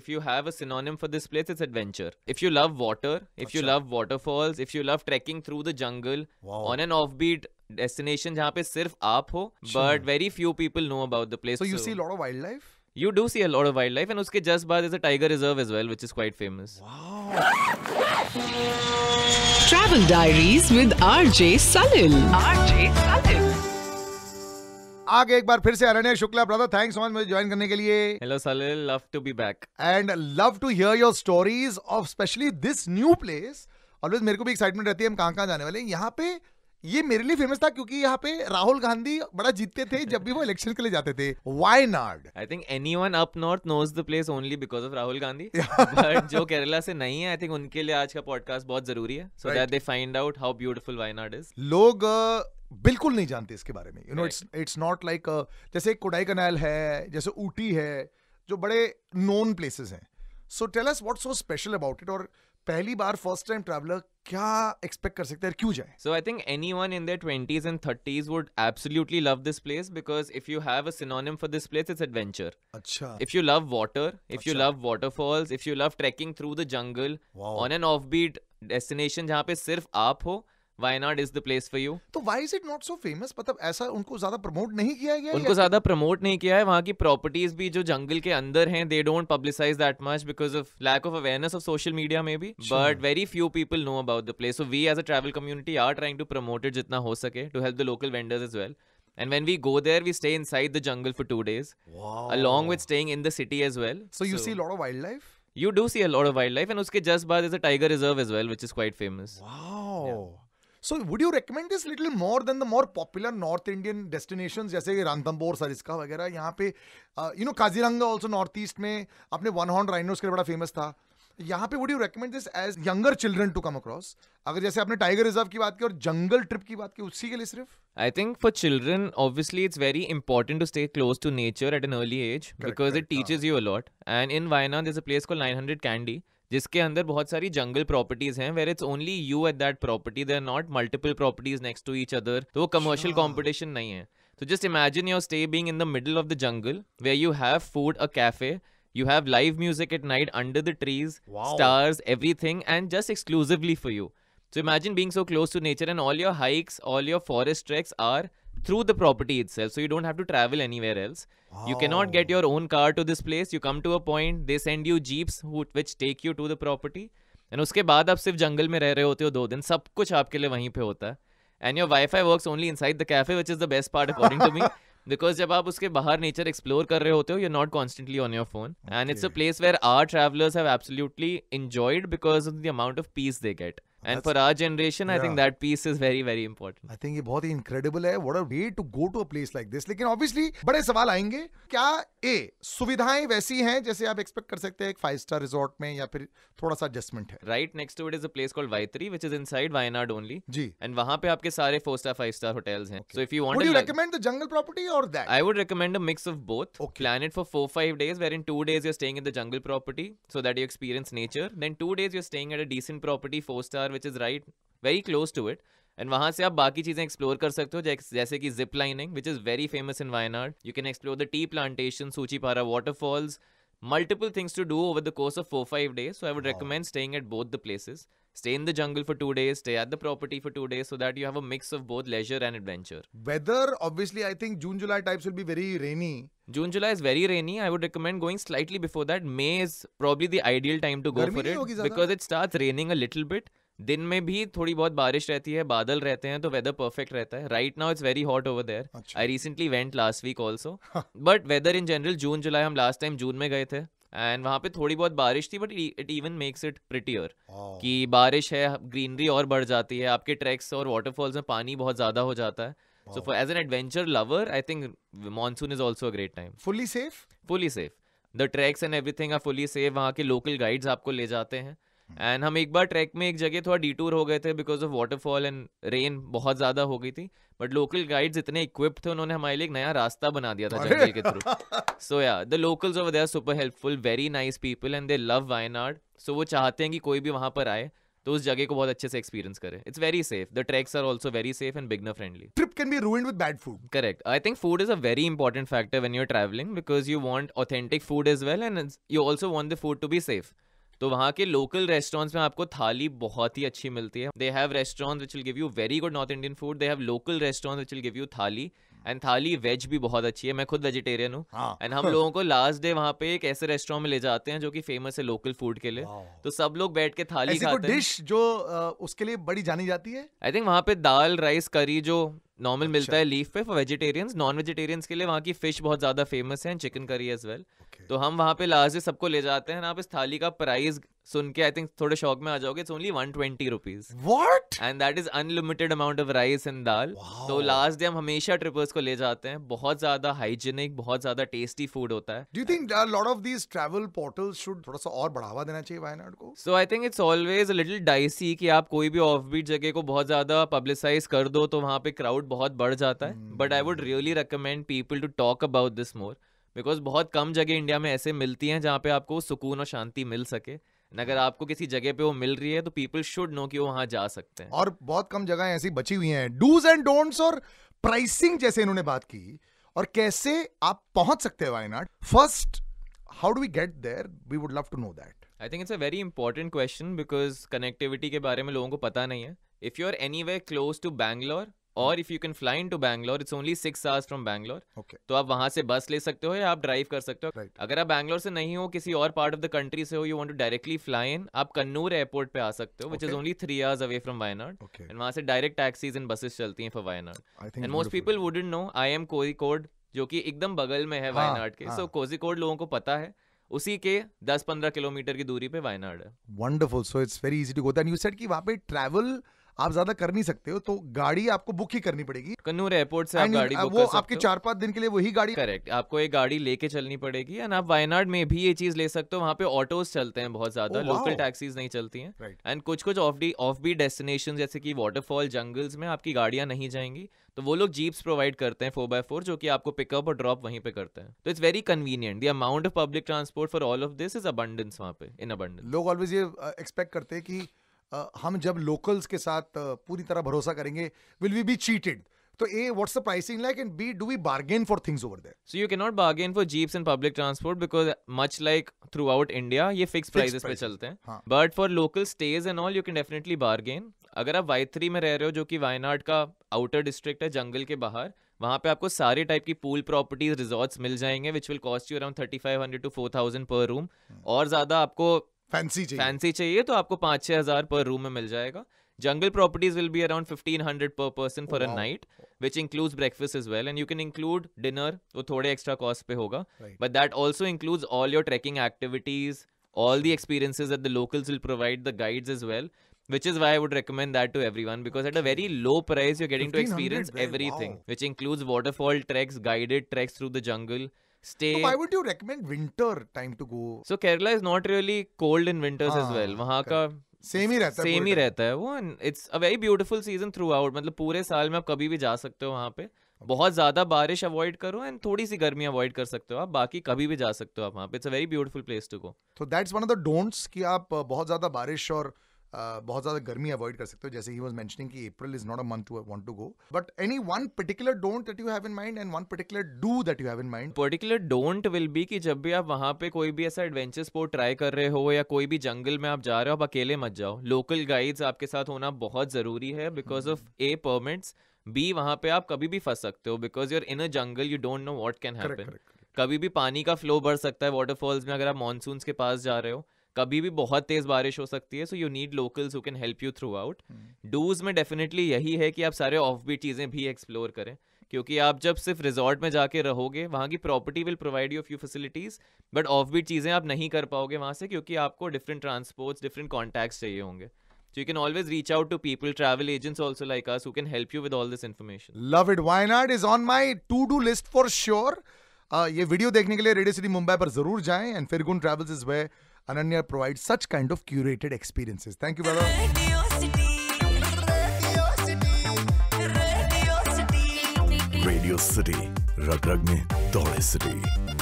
if you have a synonym for this place, it's adventure. If you love water, if you love waterfalls, if you love trekking through the jungle wow. on an offbeat destination जहाँ पे सिर्फ आप हो but very few people know about the place. So you see a lot of wildlife? You do see a lot of wildlife and uske just बाद is a tiger reserve as well which is quite famous. Wow. Travel Diaries with RJ Salil. RJ Salil. आगे एक बार फिर से Aranya Shukla brother thanks so much मुझे join करने के लिए hello Salil love to be back and love to hear your stories of specially this new place always मेरे को भी एक्साइटमेंट रहती है हम कहां कहां जाने वाले यहां पे ये मेरे लिए फेमस था क्योंकि यहाँ पे राहुल गांधी बड़ा जीतते थे जब भी वो इलेक्शन के लिए जाते थे Wayanad I think anyone up north knows the place only because of Rahul Gandhi जो केरला से नहीं है आई थिंक उनके लिए आज का पॉडकास्ट बहुत जरूरी है so that they find out how beautiful Wayanad is लोग बिल्कुल नहीं जानते इसके बारे में you know it's it's not like जैसे कोडाई कनाल है जैसे ऊटी है जो बड़े नोन प्लेसेस हैं so tell us what so special about it और पहली बार फर्स्ट टाइम ट्रैवलर क्या एक्सपेक्ट कर सकते हैं क्यों जाए so I think anyone in their twenties and thirties would absolutely love this place because if you have a synonym for this place it's adventure अच्छा if you love water if you love waterfalls if you love trekking through the jungle on an off beat destination जहाँ पे सिर्फ आप हो Wayanad is the place for you तो why is it not so famous मतलब ऐसा उनको ज्यादा प्रमोट नहीं किया गया उनको ज्यादा प्रमोट नहीं किया है वहाँ की प्रॉपर्टीज भी जो जंगल के अंदर हैं they don't publicise that much because of lack of awareness of social media में भी but very few people know about the place so we as a travel community are trying to promote it जितना हो सके to help the local vendors as well And when we go there, we stay inside the jungle for two days, wow. along with staying in the city as well. So you so, see a lot of wildlife. You do see a lot of wildlife, and uske just baad is a tiger reserve as well, which is quite famous. Wow. Yeah. So would you recommend this little more than the more popular north Indian destination जैसे रणथंबोर सरिस्का वगैरह यहाँ पे you know Kaziranga also north east में अपने one horn rhinos के लिए बड़ा famous था यहाँ पे would you recommend this as younger children to come across अगर जैसे आपने टाइगर रिजर्व की बात की और जंगल ट्रिप की बात की उसी के लिए सिर्फ I think for children obviously it's very important to stay close to nature at an early age because it teaches you a lot and in Wayanad this a place call nine hundred Kandi जिसके अंदर बहुत सारी जंगल प्रॉपर्टीज हैं where it's only you at that property there not multiple properties next to each other तो वो commercial competition नहीं है तो just imagine your stay being in the middle of the jungle where you have food a cafe You have live music at night under the trees, wow. stars, everything, and just exclusively for you. So imagine being so close to nature, and all your hikes, all your forest treks are through the property itself. So you don't have to travel anywhere else. Wow. You cannot get your own car to this place. You come to a point, they send you jeeps who, which take you to the property. And उसके बाद आप सिर्फ जंगल में रह रहे होते हो दो दिन सब कुछ आपके लिए वहीं पे होता है and your WiFi works only inside the cafe which is the best part according to me because जब आप उसके बाहर नेचर एक्सप्लोर कर रहे होते हो you not constantly on your phone and it's a place where are travellers have absolutely enjoyed because of the amount of peace they get and That's, for our generation yeah. i think that piece is very very important i think ye bahut hi incredible hai what a way to go to a place like this lekin obviously bade sawal aayenge kya a सुविधाएं वैसी हैं जैसे आप expect कर सकते हैं एक five star resort में या फिर थोड़ा सा एडजस्टमेंट है right next to it is a place called Vythiri which is inside Wayanad only जी एंड वहां पे आपके सारे four star five star hotels हैं so if you want to recommend the jungle property और that I would recommend a mix of both plan it for 4 5 days where in 2 days you are staying in the jungle property so that you experience nature then 2 days you are staying at a decent property four star which which is right very close to it and वहाँ से आप बाकी चीज़ें explore कर सकते हो जैसे कि zip lining which is very famous in Wayanad you can explore the tea plantation waterfalls multiple things to do over the course of four five days. So I would recommend staying at both the places. Stay in the jungle for two days, stay at the property for two days, so that you have a mix of both leisure and adventure. Weather, obviously, I think June July types will be very rainy. June July is very rainy. I would recommend going slightly before that. May is probably the ideal time to go Garmi for it because it starts raining a little bit. दिन में भी थोड़ी बहुत बारिश रहती है बादल रहते हैं तो वेदर परफेक्ट रहता है right now it's very hot over there I recently went last week also but weather in general June July हम लास्ट टाइम जून में गए थे एंड वहां पे थोड़ी बहुत बारिश थी but it even makes it prettier कि बारिश है ग्रीनरी और बढ़ जाती है आपके ट्रैक्स और वाटरफॉल्स में पानी बहुत ज़्यादा हो जाता है so for as an adventure lover I think monsoon is also great time fully safe fully safe the tracks and everything are fully safe वहाँ के लोकल गाइड्स आपको ले जाते हैं एंड हम एक बार ट्रैक में एक जगह थोड़ा डिटूर हो गए थे because of waterfall and rain बहुत ज्यादा हो गई थी बट लोकल गाइड्स इतने इक्विप्ड थे उन्होंने हमारे लिए एक नया रास्ता बना दिया था जंगल के थ्रू सो या the locals of there super helpful very nice people and they love Wayanad so वो चाहते हैं कि कोई भी वहां पर आए तो उस जगह को बहुत अच्छे से एक्सपीरियंस करें it's very safe the tracks are also very safe and beginner friendly trip can be ruined with bad food correct I think food is a very important factor when you are travelling because you want authentic food as well and you also want the food to be safe तो वहाँ के local restaurants में आपको थाली बहुत ही अच्छी मिलती है they have restaurant which will give you very good north Indian food they have local restaurant which will give you thali and thali veg भी बहुत अच्छी है मैं खुद वेजिटेरियन हूँ एंड हाँ। हम लोगों को लास्ट डे वहाँ पे एक ऐसे रेस्टोरेंट में ले जाते हैं जो कि फेमस है लोकल फूड के लिए तो सब लोग बैठ के थाली खाते हैं डिश जो उसके लिए बड़ी जानी जाती है आई थिंक वहाँ पे दाल राइस करी जो नॉर्मल मिलता अच्छा। है लीफ पे फॉर वेजिटेरियंस नॉन वेजिटेरियंस के लिए वहाँ की फिश बहुत ज्यादा फेमस है चिकन करी एज वेल तो हम वहाँ पे लाजे सबको ले जाते हैं आप इस थाली का प्राइस सुन के आई थिंक थोड़े शौक में आ जाओगे it's only one twenty rupees what and that is unlimited amount of rice and dal तो लास्ट डे हम हमेशा ट्रिपर्स को ले जाते हैं बहुत ज्यादा हाइजीनिक बहुत ज्यादा टेस्टी फूड होता है do think lot of these travel portals should थोड़ा सा और बढ़ावा देना चाहिए वायनाड को so I think it's always little dicey कि आप कोई भी ऑफ बीट जगह को बहुत ज्यादा पब्लिसाइज कर दो तो वहाँ पे क्राउड बहुत बढ़ जाता है but I would really recommend people to talk about this more because बहुत कम जगह इंडिया में ऐसे मिलती हैं जहाँ पे आपको सुकून और शांति मिल सके अगर आपको किसी जगह पे वो मिल रही है तो पीपल शुड नो कि वो वहां जा सकते हैं और बहुत कम जगह ऐसी बची हुई हैं डूज एंड डोंट्स और प्राइसिंग जैसे इन्होंने बात की और कैसे आप पहुंच सकते हैं Wayanad first how do we get there we would love to know that I think it's a very important question because connectivity के बारे में लोगों को पता नहीं है if you are anyway close to Bangalore और if you can fly in to Bangalore it's only six hours from Bangalore तो आप वहां से बस ले सकते हो या आप ड्राइव कर सकते हो right. अगर आप बैंगलोर से नहीं हो किसी और पार्ट ऑफ द कंट्री से हो you want to directly fly in आप कन्नूर एयरपोर्ट पे आ सकते हो which is only three hours away from Wayanad and वहां से डायरेक्ट टैक्सीज एंड बसेस चलती है for Wayanad and most people wouldn't know I am code जो कि एकदम बगल में है वायनाड हाँ, के सो हाँ। कोजिकोड लोगों को पता है उसी के 10-15 किलोमीटर की दूरी पे वायनाड है wonderful so it's very easy to go then you said कि वहां पे ट्रैवल travel... आप ज्यादा कर नहीं सकते हो तो गाड़ी आपको बुक ही करनी पड़ेगी कन्नूर एयरपोर्ट से आप गाड़ी बुक वो कर आपके चार पांच दिन के लिए वही गाड़ी करेक्ट आपको एक गाड़ी लेके चलनी पड़ेगी एंड आप वायनाड में भी ये चीज ले सकते हो वहाँ पे ऑटोज चलते हैं बहुत ज्यादा लोकल टैक्सीज नहीं चलती है एंड कुछ कुछ off the off beat destination जैसे की वाटरफॉल जंगल्स में आपकी गाड़ियां नहीं जाएंगी तो वो लोग जीप्स प्रोवाइड करते हैं फोर बाय फोर जो कि आपको पिकअप और ड्रॉप वहीं पे करते हैं तो it's very convenient the amount of public transport for all of this is abundance वहाँ पे इन अबंडेंस लोग ऑलवेज ये एक्सपेक्ट करते हैं कि हम जब लोकल्स के साथ पूरी तरह भरोसा करेंगे विल वी बी चीटेड तो uh what's the pricing like and be do we bargain for things over there so you cannot bargain for jeeps and public transport because much like throughout India ये fix prices पे चलते हैं but for local stays and all you can definitely bargain अगर आप Y three में रह रहे हो जो कि वायनाड का आउटर डिस्ट्रिक्ट है जंगल के बाहर वहाँ पे आपको सारे टाइप की पूल प्रॉपर्टीज रिजॉर्ट्स मिल जाएंगे which will cost you around thirty five hundred to four thousand per room और ज़्यादा आपको फैंसी चाहिए फैंसी चाहिए तो आपको पाँच छः हजार पर रूम में मिल जाएगा jungle properties will be around fifteen hundred per person for a night which include breakfast as well and you can include dinner वो थोड़े एक्स्ट्रा कॉस्ट पे होगा but that also include all your trekking activities all the experiences at the locals will provide the guides as well Which is why I would recommend that to everyone because at a very low price, you're getting to experience everything, wow. which includes waterfall treks, guided treks through the jungle. तो stay oh, why would you recommend winter time to go so kerala is not really cold in winters ah, as well ah, wahan ka same ही रहता है same ही रहता है वो it's a very beautiful season throughout मतलब पूरे साल में आप कभी भी जा सकते हो वहाँ पे बहुत ज्यादा बारिश अवॉइड करो एंड थोड़ी सी गर्मी अवॉइड कर सकते हो आप बाकी कभी भी जा सकते हो आप वहाँ पे it's a very beautiful place to go तो that's one of the don'ts कि आप बहुत ज्यादा बारिश और बहुत ज़्यादा गर्मी अवॉइड कर सकते हो जैसे ही वॉज मैंशनिंग कि April is not a month to want to go but any one particular don't that you have in mind and one particular do that you have in mind particular don't will be कि जब भी आप वहाँ पे कोई भी ऐसा adventure sport try कर रहे हो या कोई भी जंगल में आप जा रहे हो आप अकेले मत जाओ लोकल गाइड्स आपके साथ होना बहुत ज़रूरी है बिकॉज ऑफ ए परमिट्स बी वहाँ पे आप कभी भी फंस सकते हो because you're in a jungle you don't know what can happen कभी भी पानी का फ्लो बढ़ सकता है वाटरफॉल्स में अगर आप मानसून के पास जा रहे हो कभी भी बहुत तेज बारिश हो सकती है so you need locals who can help you throughout dos में डेफिनेटली यही है कि आप सारे ऑफ बीट चीज़ें भी एक्सप्लोर करें क्योंकि आप जब सिर्फ रिजॉर्ट में जाके रहोगे वहां की property will provide you few facilities but off beat चीज़ें आप नहीं कर पाओगे वहां से क्योंकि आपको डिफरेंट ट्रांसपोर्ट्स डिफरेंट कॉन्टैक्ट्स चाहिए होंगे So you can always reach out to people, travel agents also like us, who can help you with all this information. Love it. Why not? is on my to-do list for sure. Uh, ye video dekhne ke liye Radio City Mumbai par zarur जाएं And Firgun Travels is where Ananya provides such kind of curated experiences. Thank you, brother. Radio City. Radio City. Radio City. Radio City. Rag rag mein, Dole City.